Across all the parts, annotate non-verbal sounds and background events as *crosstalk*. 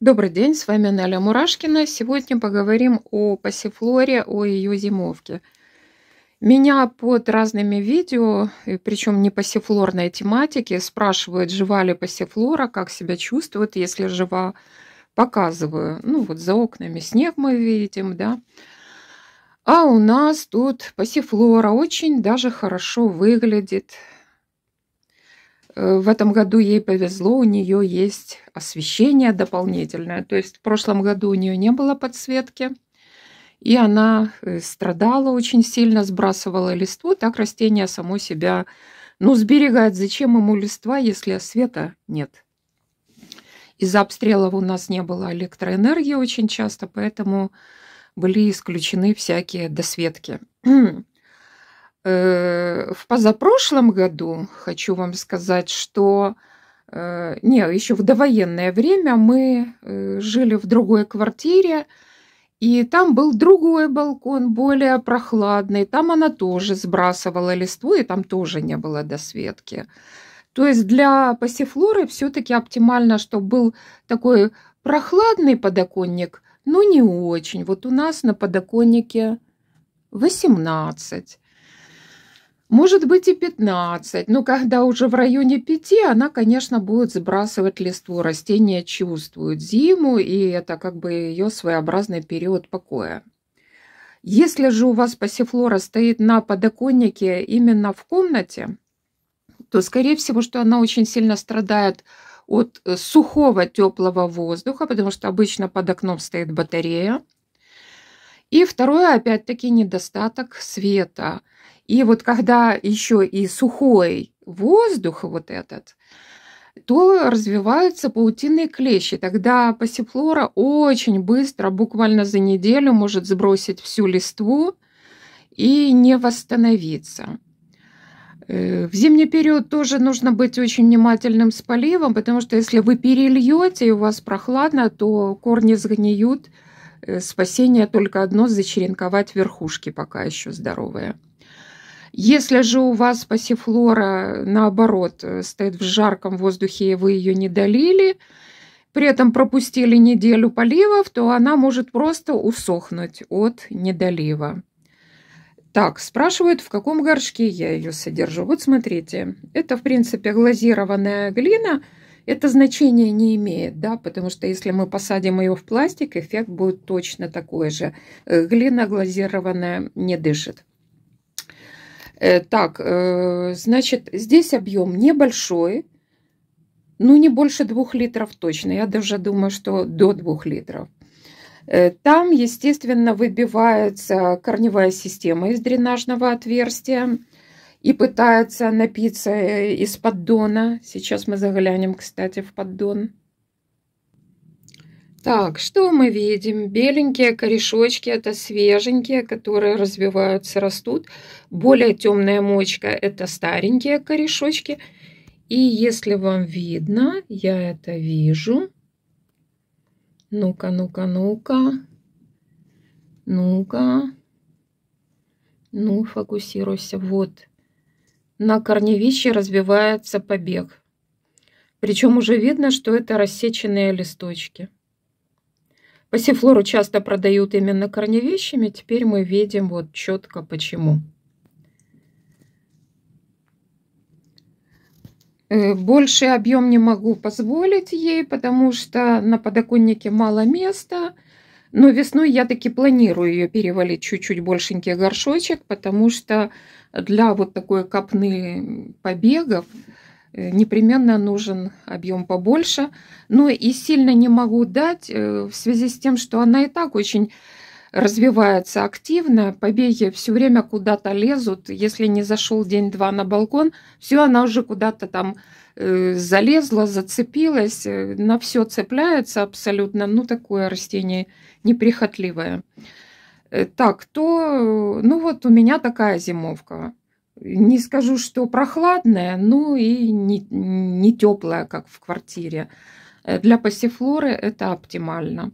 Добрый день, с вами Наля Мурашкина. Сегодня поговорим о пассифлоре, о ее зимовке. Меня под разными видео, причем не пассифлорной тематики, спрашивают, жива ли пассифлора, как себя чувствует, если жива. Показываю. Ну вот за окнами снег мы видим, да. А у нас тут пассифлора очень даже хорошо выглядит. В этом году ей повезло, у нее есть освещение дополнительное. То есть в прошлом году у нее не было подсветки. И она э, страдала очень сильно, сбрасывала листву. Так растение само себя ну, сберегает. Зачем ему листва, если освета нет? Из-за обстрелов у нас не было электроэнергии очень часто, поэтому были исключены всякие досветки. Э, в позапрошлом году, хочу вам сказать, что э, не, еще в довоенное время мы э, жили в другой квартире, и там был другой балкон, более прохладный. Там она тоже сбрасывала листву, и там тоже не было досветки. То есть для пассифлоры все-таки оптимально, чтобы был такой прохладный подоконник, но не очень. Вот у нас на подоконнике 18. Может быть и 15, но когда уже в районе 5, она, конечно, будет сбрасывать листву. Растение чувствует зиму, и это как бы ее своеобразный период покоя. Если же у вас пассифлора стоит на подоконнике именно в комнате, то, скорее всего, что она очень сильно страдает от э, сухого теплого воздуха, потому что обычно под окном стоит батарея, и второе, опять-таки, недостаток света. И вот когда еще и сухой воздух вот этот, то развиваются паутинные клещи. Тогда пассифлора очень быстро, буквально за неделю, может сбросить всю листву и не восстановиться. Э, в зимний период тоже нужно быть очень внимательным с поливом, потому что если вы перельете и у вас прохладно, то корни сгниют – Э, спасение только одно – зачеренковать верхушки, пока еще здоровые. Если же у вас пассифлора, наоборот, э, стоит в жарком воздухе, и вы ее не долили, при этом пропустили неделю поливов, то она может просто усохнуть от недолива. Так, спрашивают, в каком горшке я ее содержу. Вот смотрите, это, в принципе, глазированная глина – это значение не имеет, да, потому что если мы посадим ее в пластик, эффект будет точно такой же. Э, глина глазированная не дышит. Э, так, э, значит, здесь объем небольшой, ну не больше двух литров точно. Я даже думаю, что до двух литров. Там, естественно, выбивается корневая система из дренажного отверстия и пытается напиться э, из поддона. Сейчас мы заглянем, кстати, в поддон. Так, что мы видим? Беленькие корешочки – это свеженькие, которые развиваются, растут. Более темная мочка – это старенькие корешочки. И если вам видно, я это вижу. Ну-ка, ну-ка, ну-ка. Ну-ка. Ну, фокусируйся. Вот на корневище развивается побег. Причем уже видно, что это рассеченные листочки. Пассифлору часто продают именно корневищами, теперь мы видим вот четко почему. Э, больше объем не могу позволить ей, потому что на подоконнике мало места – но весной я таки планирую ее перевалить чуть-чуть большенький горшочек, потому что для вот такой копны побегов э, непременно нужен объем побольше. Но ну и сильно не могу дать э, в связи с тем, что она и так очень развивается активно, побеги все время куда-то лезут. Если не зашел день-два на балкон, все, она уже куда-то там Э, залезла, зацепилась, э, на все цепляется абсолютно, ну такое растение неприхотливое. Э, так, то, ну вот у меня такая зимовка. Не скажу, что прохладная, но и не, не теплая, как в квартире. Для пассифлоры это оптимально.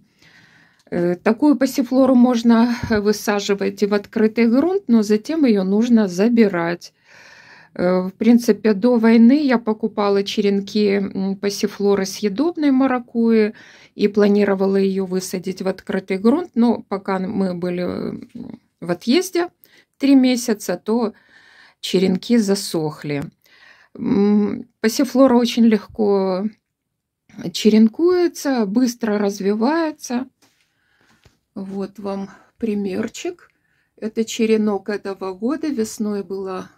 Такую пассифлору можно *laughs* высаживать и в открытый грунт, но затем ее нужно забирать. Э, в принципе, до войны я покупала черенки пассифлоры съедобной маракуи и планировала ее высадить в открытый грунт. Но пока мы были в отъезде три месяца, то черенки засохли. Пассифлора очень легко черенкуется, быстро развивается. Вот вам примерчик. Это черенок этого года. Весной была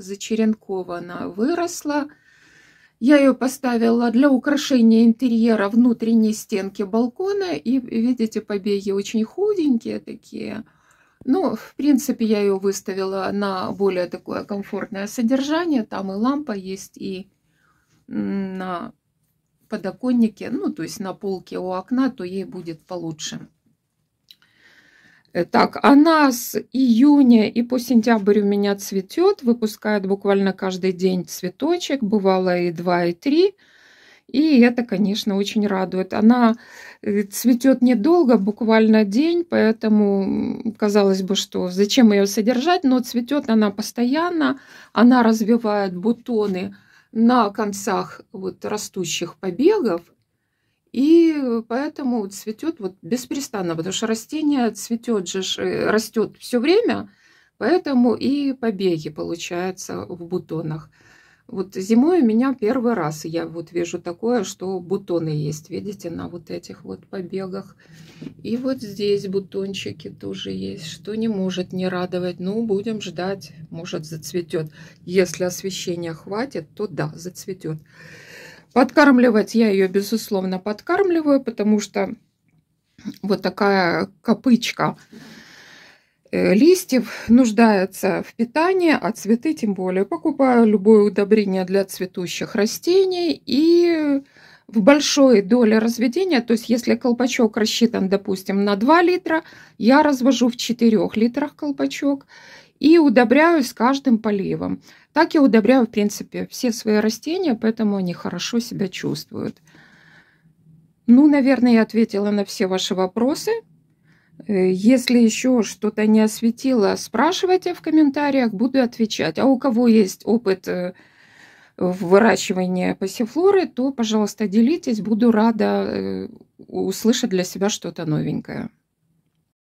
зачеренкована, выросла. Я ее поставила для украшения интерьера внутренней стенки балкона. И видите, побеги очень худенькие такие. Ну, в принципе, я ее выставила на более такое комфортное содержание. Там и лампа есть, и на подоконнике, ну, то есть на полке у окна, то ей будет получше. Э, так, она с июня и по сентябрь у меня цветет, выпускает буквально каждый день цветочек, бывало и 2, и 3. И это, конечно, очень радует. Она э, цветет недолго, буквально день, поэтому казалось бы, что зачем ее содержать, но цветет она постоянно, она развивает бутоны на концах вот растущих побегов, и поэтому цветет вот беспрестанно, потому что растение цветет же, э, растет все время, поэтому и побеги получаются в бутонах. Вот зимой у меня первый раз я вот вижу такое, что бутоны есть, видите, на вот этих вот побегах. И вот здесь бутончики тоже есть, что не может не радовать. Ну, будем ждать, может зацветет. Если освещения хватит, то да, зацветет. Подкармливать я ее, безусловно, подкармливаю, потому что вот такая копычка э, листьев нуждается в питании, а цветы тем более. Покупаю любое удобрение для цветущих растений и в большой доле разведения, то есть если колпачок рассчитан, допустим, на 2 литра, я развожу в 4 литрах колпачок и удобряю с каждым поливом. Так я удобряю, в принципе, все свои растения, поэтому они хорошо себя чувствуют. Ну, наверное, я ответила на все ваши вопросы. Э, если еще что-то не осветила, спрашивайте в комментариях, буду отвечать. А у кого есть опыт э, выращивание пассифлоры, то, пожалуйста, делитесь. Буду рада э, услышать для себя что-то новенькое.